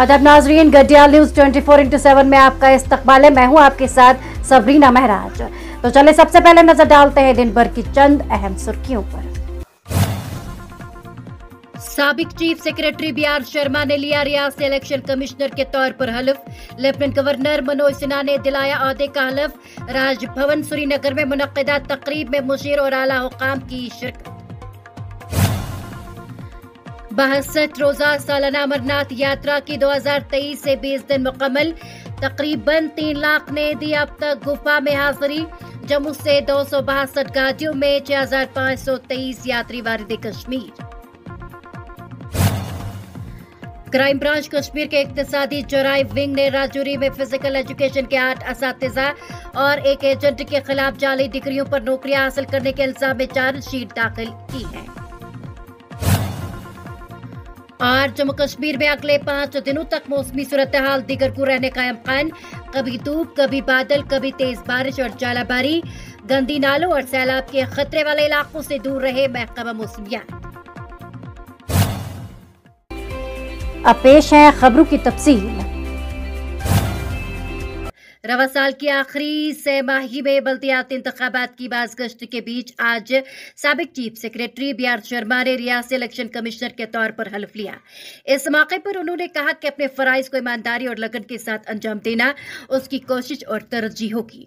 अदब नाजरीन Gadiyal news 24 four into seven में आपका इस्तकबाल है मैं हूं आपके साथ सबरीना महराज तो चले सबसे पहले नजर डालते हैं दिन भर की चंद अहम सुर्खियों पर सबक chief secretary B R Sharma ने लिया रियासी इलेक्शन कमिश्नर के तौर पर हलफ लेफ्टिनेंट गवर्नर मनोज सिन्हा ने दिलाया अहदे का हलफ राजभवन श्रीनगर में मुनदा तकरीब में मुशीर और आला हुकाम की शिरकत बासठ रोजा सालाना अमरनाथ यात्रा की 2023 से 20 दिन मुकम्मल तकरीबन तीन लाख ने दी अब तक गुफा में हाजिरी जम्मू से दो सौ बासठ गाड़ियों में तेईस यात्री वारद कश्मीर क्राइम ब्रांच कश्मीर के इकतदी जराय विंग ने राजौरी में फिजिकल एजुकेशन के आठ इस और एक एजेंट के खिलाफ जाली डिग्रियों पर नौकरियां हासिल करने के इल्जाम में चार्जशीट दाखिल की है और जम्मू कश्मीर में अगले पाँच दिनों तक मौसमी सूरत हाल दिगर को रहने का अमकान कभी धूप कभी बादल कभी तेज बारिश और जालाबारी गंदी नालों और सैलाब के खतरे वाले इलाकों से दूर रहे महकमा मौसमिया अब पेश है खबरों की तफसील रवा साल की आखिरी सह माही में बल्दियाती इंतबात की बाजगश्त के बीच आज सबक chief secretary B R Sharma ने रियासी इलेक्शन कमिश्नर के तौर पर हल्फ लिया इस मौके पर उन्होंने कहा कि अपने फ़राइज को ईमानदारी और लगन के साथ अंजाम देना उसकी कोशिश और तरजीह होगी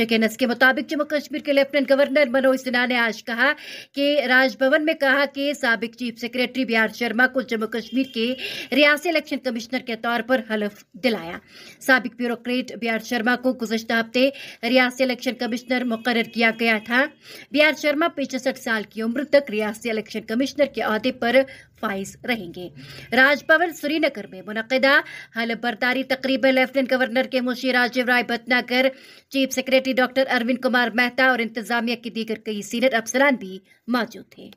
जेकेएनएस के मुताबिक जम्मू कश्मीर के लेफ्टिनेंट गवर्नर मनोज सिन्हा ने आज कहा कि राजभवन में कहा कि सबक chief secretary B R Sharma को जम्मू कश्मीर के रियासी इलेक्शन कमिश्नर के तौर पर हलफ दिलाया सबक ब्यूरोक्रेट बी आर शर्मा को गुजशत हफ्ते रियासी इलेक्शन कमिश्नर मुकर किया गया था बी आर शर्मा पिछसठ साल की उम्र तक रियासी इलेक्शन कमिश्नर के अहदे पर फाइज रहेंगे राजभवन श्रीनगर में मुनदा हल बरदारी तकरीबन लेफ्टिनेंट गवर्नर के मुंशी Rajeev Rai Bhatnagar chief secretary doctor Arvind Kumar Mehta और इंतजामिया के दीगर कई सीनियर अफसरान भी मौजूद थे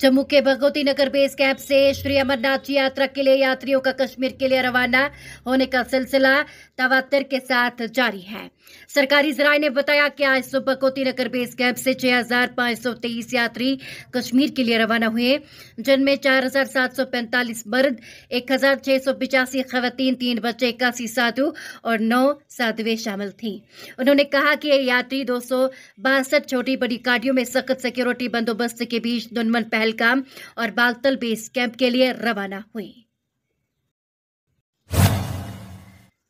जम्मू के भगवती नगर बेस कैंप से श्री अमरनाथ यात्रा के लिए यात्रियों का कश्मीर के लिए रवाना होने का सिलसिला तवातर के साथ जारी है सरकारी जराये ने बताया कि आज सुबह भगवती नगर बेस कैंप से 6,523 यात्री कश्मीर के लिए रवाना हुए जिनमें 4,745 मर्द एक हजार छह सौ पिचासी खवतन तीन बच्चे इक्यासी साधु और नौ साधुएं शामिल थी उन्होंने कहा कि ये यात्री दो छोटी बड़ी गाड़ियों में सख्त सिक्योरिटी बंदोबस्त के बीच दुनमन पहलगाम और बागतल बेस कैंप के लिए रवाना हुई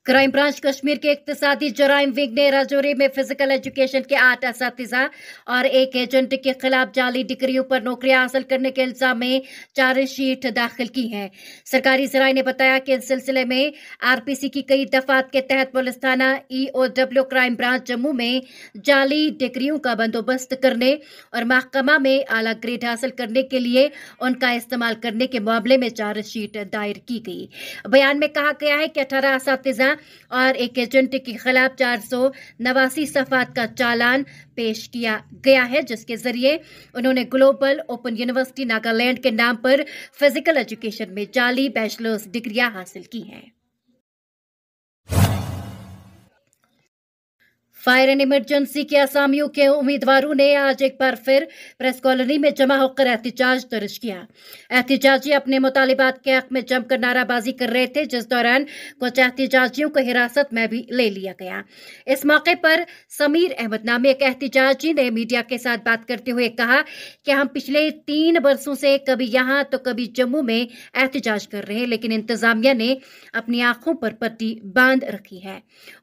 क्राइम ब्रांच कश्मीर के इकतदी जराइम विंग ने राजौरी में फिजिकल एजुकेशन के आठ इस और एक एजेंट के खिलाफ जाली डिग्रियों पर नौकरियां हासिल करने के इल्जाम में चार्जशीट दाखिल की है सरकारी जराये ने बताया कि इस सिलसिले में आरपीसी की कई दफात के तहत पुलिस थाना ईओडब्ल्यू क्राइम ब्रांच जम्मू में जाली डिग्रियों का बंदोबस्त करने और महकमा में आला ग्रेड हासिल करने के लिए उनका इस्तेमाल करने के मामले में चार्जशीट दायर की गई बयान में कहा गया है कि अठारह इस किया और एक एजेंट के खिलाफ चार सौ नवासी सफात का चालान पेश किया गया है जिसके जरिए उन्होंने ग्लोबल ओपन यूनिवर्सिटी नागालैंड के नाम पर फिजिकल एजुकेशन में जाली बैचलर्स डिग्रियां हासिल की हैं फायर एंड इमरजेंसी के असामियों के उम्मीदवारों ने आज एक बार फिर प्रेस कॉलोनी में जमा होकर एहतजाज दर्ज किया एहतजाजी अपने मुतालबात के हक में जमकर नाराबाजी कर रहे थे जिस दौरान कुछ एहतजाजियों को हिरासत में भी ले लिया गया इस मौके पर समीर अहमद नामे एक एहतजाजी ने मीडिया के साथ बात करते हुए कहा कि हम पिछले तीन वर्षों से कभी यहाँ तो कभी जम्मू में एहतजाज कर रहे हैं लेकिन इंतजामिया ने अपनी आंखों पर पट्टी बांध रखी है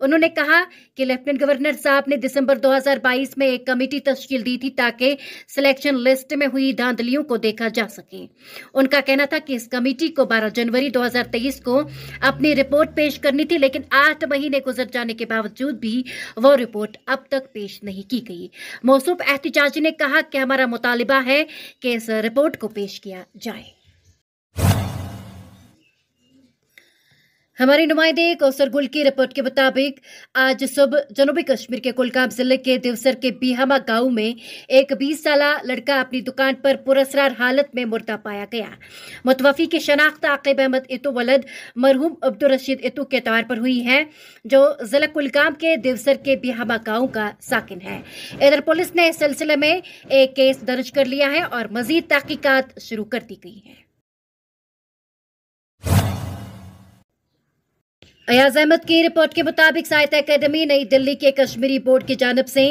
उन्होंने कहा कि लेफ्टिनेंट गवर्नर कमिश्नर साहब ने दिसंबर 2022 में एक कमेटी तश्कील दी थी ताकि सिलेक्शन लिस्ट में हुई धांधलियों को देखा जा सके उनका कहना था कि इस कमेटी को 12 जनवरी 2023 को अपनी रिपोर्ट पेश करनी थी लेकिन आठ महीने गुजर जाने के बावजूद भी वो रिपोर्ट अब तक पेश नहीं की गई मौसू एहतजाजी ने कहा कि हमारा मुतालबा है कि इस रिपोर्ट को पेश किया जाए हमारे नुमाइंदे कौसर गुल की रिपोर्ट के मुताबिक आज सुबह जनूबी कश्मीर के कुलगाम जिले के देवसर के बिहामा गांव में एक 20 साल लड़का अपनी दुकान पर पुरसरार हालत में मुर्दा पाया गया मुतवफी की शनाख्त आकिब अहमद इतु वलद मरहूम अब्दुल रशीद इतु के तौर पर हुई है जो जिला कुलगाम के देवसर के बिहामा गाँव का साकिन है इधर पुलिस ने इस सिलसिले में एक केस दर्ज कर लिया है और मजीद तहकीकत शुरू कर दी गई है अयाज अहमद की रिपोर्ट के मुताबिक साहित्य अकेडमी नई दिल्ली के कश्मीरी बोर्ड की जानब से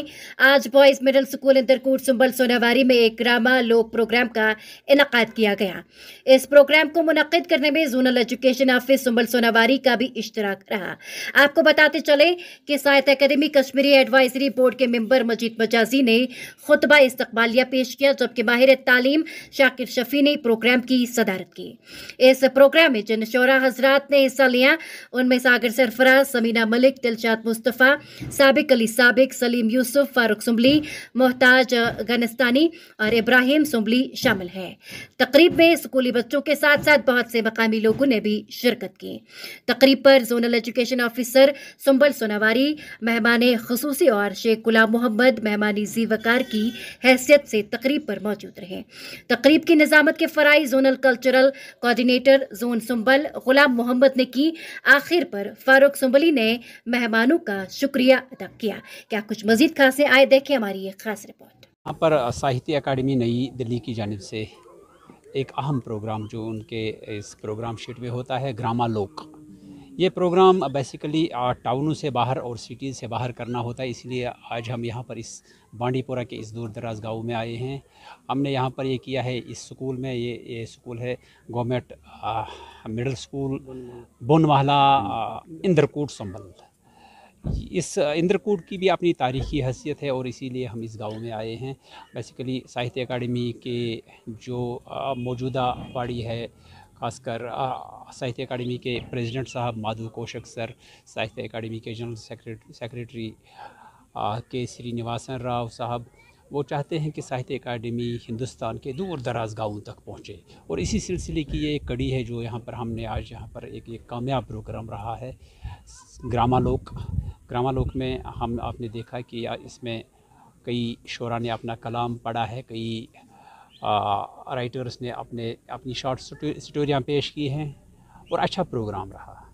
आज boys middle school Inderkoot Sumbal Sonawari में एक ड्रामा लोक प्रोग्राम का इनका किया गया इस प्रोग्राम को मुनद करने में zonal education office Sumbal Sonawari का भी इश्तराक रहा आपको बताते चले कि Sahitya academy Kashmiri advisory board के मेम्बर मजीद मजाजी ने खुतबा इस्तबालिया पेश किया जबकि माहिर तालीम शाकिर शफी ने प्रोग्राम की सदारत की इस प्रोग्राम में जिन शौरा हजरात ने हिस्सा लिया उनमें सागर सरफराज समीना मलिक दिलशाद मुस्तफ़ा सबक अली सबक सलीम यूसुफ फारूक सुम्बली मोहताज गनस्तानी और इब्राहिम सुम्बली शामिल हैं तकरीब में स्कूली बच्चों के साथ साथ बहुत से मकामी लोगों ने भी शिरकत की तकरीब पर zonal education officer Sumbal Sonawari मेहमान खसूसी और शेख गुलाम मोहम्मद मेहमानी जीवकार की हैसियत से तकरीब पर मौजूद रहे तकरीब की निजामत के फ़राई zonal cultural coordinator zone Sumbal Ghulam Mohammad ने की आखिर पर फारूक सुंबली ने मेहमानों का शुक्रिया अदा किया क्या कुछ मजीद खासे आए देखें हमारी ये खास रिपोर्ट यहाँ पर साहित्य अकादमी नई दिल्ली की जानब से एक अहम प्रोग्राम जो उनके इस प्रोग्राम शीट में होता है ग्रामालोक ये प्रोग्राम बेसिकली टाउनों से बाहर और सिटीज़ से बाहर करना होता है इसलिए आज हम यहाँ पर इस बांडीपोरा के इस दूर दराज गाँव में आए हैं हमने यहाँ पर ये किया है इस स्कूल में ये ये स्कूल है government middle school Bonwala Indrakoot Sumbal इस इंद्रकूट की भी अपनी तारीखी हैसियत है और इसीलिए हम इस गांव में आए हैं बेसिकली साहित्य अकाडमी के जो मौजूदा पाड़ी है खासकर साहित्य अकाडमी के प्रेसिडेंट साहब माधु कौशक सर साहित्य अकाडमी के जनरल सेक्रेटरी के श्रीनिवासन राव साहब वो चाहते हैं कि साहित्य अकादमी हिंदुस्तान के दूर दराज गाँवों तक पहुँचे और इसी सिलसिले की ये एक कड़ी है जो यहाँ पर हमने आज यहाँ पर एक एक कामयाब प्रोग्राम रहा है ग्रामालोक ग्रामालोक में हम आपने देखा कि इसमें कई शोरा ने अपना कलाम पढ़ा है कई राइटर्स ने अपने अपनी शॉर्ट स्टोरियाँ पेश की हैं और अच्छा प्रोग्राम रहा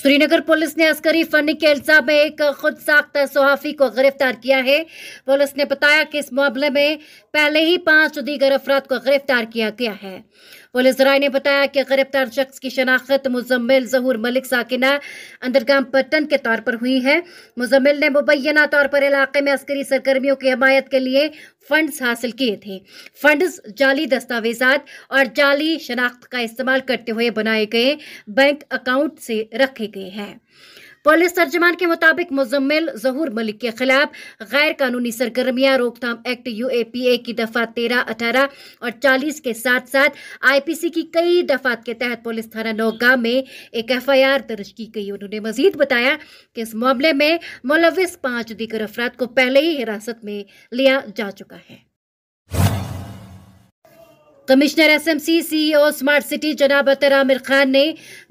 श्रीनगर पुलिस ने अस्करी फनी के इल्जाम में एक खुद साख्ता सहाफ़ी को गिरफ्तार किया है पुलिस ने बताया कि इस मामले में पहले ही पांच दीगर अफराद को गिरफ्तार किया गया है पुलिस राय ने बताया कि गिरफ्तार शख्स की शनाख्त मुजम्मिल जहूर मलिक साकिना अंदरगाम पट्टन के तौर पर हुई है मुजम्मिल ने मुबैना तौर पर इलाके में अस्करी सरगर्मियों की हमायत के लिए फंड्स हासिल किए थे फंड्स जाली दस्तावेजा और जाली शनाख्त का इस्तेमाल करते हुए बनाए गए बैंक अकाउंट से रखे गए हैं पुलिस तर्जमान के मुताबिक मुजम्मिल जहूर मलिक के खिलाफ गैर कानूनी सरगर्मियां रोकथाम एक्ट यूएपीए की दफा तेरह अठारह और चालीस के साथ साथ आईपीसी की कई दफात के तहत पुलिस थाना नौगा में एक एफ दर्ज की गई उन्होंने मजीद बताया कि इस मामले में मुलविस पांच दीगर अफराद को पहले ही हिरासत में लिया जा चुका है commissioner SMC CEO smart city जनाब अतर आमिर खान ने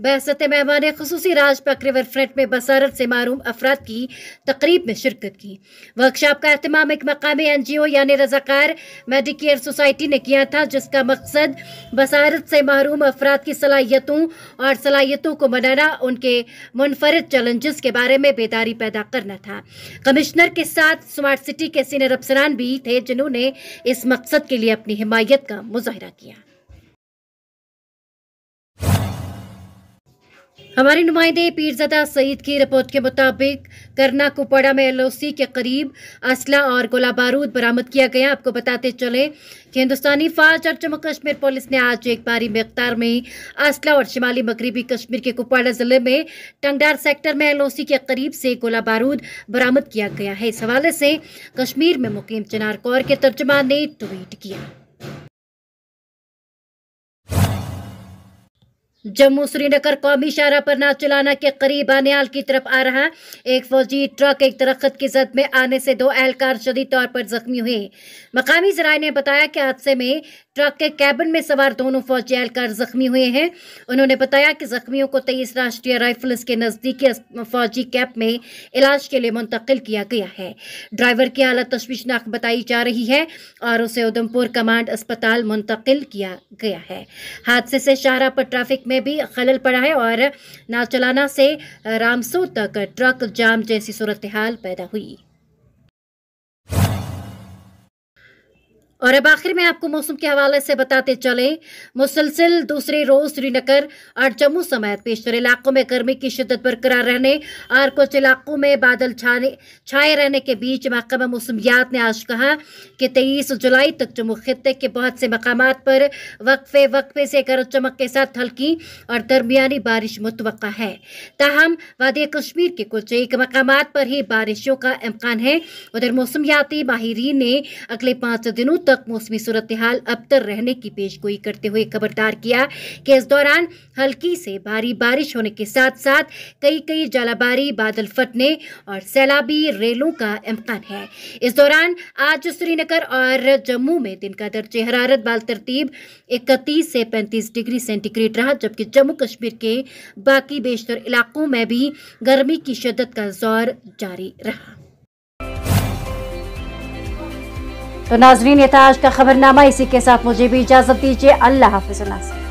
बहसत मेहमान खसूस राजपा रिवर फ्रंट में बसारत से मरूम अफराद की तकरीब में शिरकत की वर्कशॉप का अहतमाम एक मकामी एन जी ओ यानी रजाकार मेडिकेयर सोसाइटी ने किया था जिसका मकसद बसारत से महरूम अफराद की सलाहियतों और सलाहियतों को मनाना उनके मुनफरद चैलेंजेस के बारे में बेदारी पैदा करना था कमिश्नर के साथ स्मार्ट सिटी के सीनियर अफसरान भी थे जिन्होंने इस मकसद के लिए अपनी हिमायत का मुजाहरा पूरा किया हमारे नुमाइंदे पीरजदा सईद की रिपोर्ट के मुताबिक करना कुपड़ा में एलओसी के करीब असला और गोला बारूद बरामद किया गया आपको बताते चले कि हिंदुस्तानी फौज और जम्मू कश्मीर पुलिस ने आज एक बारी मकदार में असला और शिमाली मगरबी कश्मीर के कुपवाड़ा जिले में टंगडार सेक्टर में एलओसी के करीब से गोला बारूद बरामद किया गया है इस हवाले से कश्मीर में मुकीम चिनार कौर के तर्जमान ने ट्वीट किया जम्मू श्रीनगर कौमी शाहरा पर ना चलाना के करीब अनियाल की तरफ आ रहा एक फौजी ट्रक एक दरख्त की जद में आने से दो एहलकार शदी तौर पर जख्मी हुए मकामी जराये ने बताया कि हादसे में ट्रक के कैबिन में सवार दोनों फौजी एहलकार जख्मी हुए हैं उन्होंने बताया कि जख्मियों को तेईस राष्ट्रीय राइफल्स के नजदीकी फौजी कैंप में इलाज के लिए मुंतकिल किया गया है ड्राइवर की हालत तश्वीशनाक बताई जा रही है और उसे उधमपुर कमांड अस्पताल मुंतकिल किया गया है हादसे से शाहरा पर ट्रैफिक में भी खलल पड़ा है और नाचलाना से रामसू तक ट्रक जाम जैसी सूरत हाल पैदा हुई और अब आखिर में आपको मौसम के हवाले से बताते चले मुसलसिल दूसरे रोज श्रीनगर और जम्मू समेत पेशर इलाकों में गर्मी की शिदत बरकरार रहने और कुछ इलाकों में बादल छाने छाए रहने के बीच महकमा मौसमियात ने आज कहा कि तेईस जुलाई तक जम्मू खत्े के बहुत से मकाम पर वक्फे वक्फे से गरज चमक के साथ हल्की और दरमियानी बारिश मुतव है ताहम वादी कश्मीर के कुछ एक मकाम पर ही बारिशों का इम्कान है उधर मौसमियाती माहरीन ने अगले पाँच दिनों तक मौसमी सूरत हाल अबतर रहने की पेश गोई करते हुए खबरदार किया कि इस दौरान हल्की से भारी बारिश होने के साथ साथ कई कई जलाबारी बादल फटने और सैलाबी रेलों का इम्कान है इस दौरान आज श्रीनगर और जम्मू में दिन का दर्ज हरारत बाल तरतीब इकतीस से पैंतीस डिग्री सेंटीग्रेड रहा जबकि जम्मू कश्मीर के बाकी बेशतर इलाकों में भी गर्मी की शिदत का जोर जारी रहा तो नाजरीन ये था आज का खबरनामा इसी के साथ मुझे भी इजाजत दीजिए अल्लाह हाफिज